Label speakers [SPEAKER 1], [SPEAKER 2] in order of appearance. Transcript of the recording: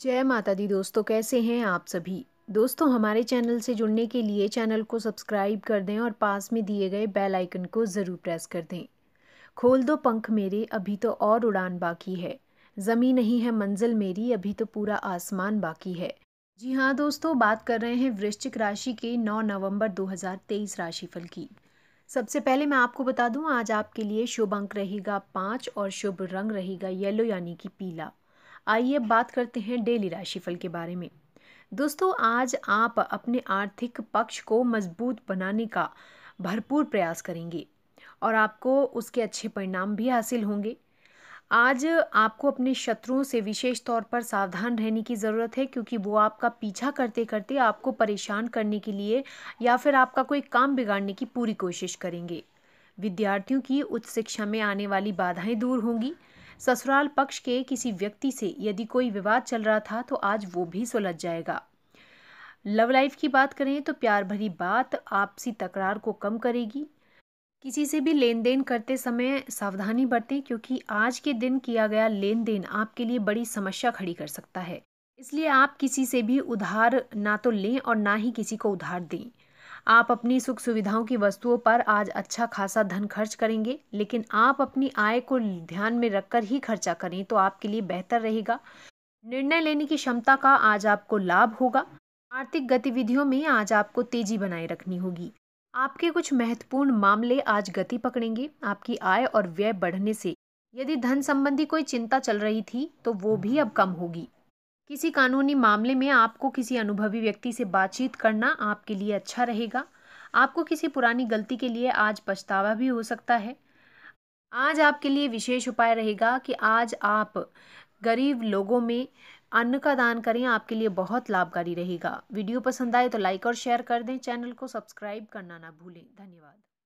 [SPEAKER 1] जय माता दी दोस्तों कैसे हैं आप सभी दोस्तों हमारे चैनल से जुड़ने के लिए चैनल को सब्सक्राइब कर दें और पास में दिए गए बेल आइकन को ज़रूर प्रेस कर दें खोल दो पंख मेरे अभी तो और उड़ान बाकी है ज़मी नहीं है मंजिल मेरी अभी तो पूरा आसमान बाकी है जी हाँ दोस्तों बात कर रहे हैं वृश्चिक राशि के 9 नवंबर 2023 राशिफल की सबसे पहले मैं आपको बता दूं आज आपके लिए शुभ अंक रहेगा पाँच और शुभ रंग रहेगा येलो यानी कि पीला आइए बात करते हैं डेली राशिफल के बारे में दोस्तों आज आप अपने आर्थिक पक्ष को मजबूत बनाने का भरपूर प्रयास करेंगे और आपको उसके अच्छे परिणाम भी हासिल होंगे आज आपको अपने शत्रुओं से विशेष तौर पर सावधान रहने की ज़रूरत है क्योंकि वो आपका पीछा करते करते आपको परेशान करने के लिए या फिर आपका कोई काम बिगाड़ने की पूरी कोशिश करेंगे विद्यार्थियों की उच्च शिक्षा में आने वाली बाधाएं दूर होंगी ससुराल पक्ष के किसी व्यक्ति से यदि कोई विवाद चल रहा था तो आज वो भी सुलझ जाएगा लव लाइफ की बात करें तो प्यार भरी बात आपसी तकरार को कम करेगी किसी से भी लेन देन करते समय सावधानी बरतें क्योंकि आज के दिन किया गया लेन देन आपके लिए बड़ी समस्या खड़ी कर सकता है इसलिए आप किसी से भी उधार ना तो लें और ना ही किसी को उधार दें आप अपनी सुख सुविधाओं की वस्तुओं पर आज अच्छा खासा धन खर्च करेंगे लेकिन आप अपनी आय को ध्यान में रखकर ही खर्चा करें तो आपके लिए बेहतर रहेगा निर्णय लेने की क्षमता का आज आपको लाभ होगा आर्थिक गतिविधियों में आज आपको तेजी बनाए रखनी होगी आपके कुछ महत्वपूर्ण मामले आज गति पकड़ेंगे आपकी आय और व्यय बढ़ने से यदि धन संबंधी कोई चिंता चल रही थी तो वो भी अब कम होगी किसी कानूनी मामले में आपको किसी अनुभवी व्यक्ति से बातचीत करना आपके लिए अच्छा रहेगा आपको किसी पुरानी गलती के लिए आज पछतावा भी हो सकता है आज आपके लिए विशेष उपाय रहेगा कि आज आप गरीब लोगों में अन्न का दान करें आपके लिए बहुत लाभकारी रहेगा वीडियो पसंद आए तो लाइक और शेयर कर दें चैनल को सब्सक्राइब करना ना भूलें धन्यवाद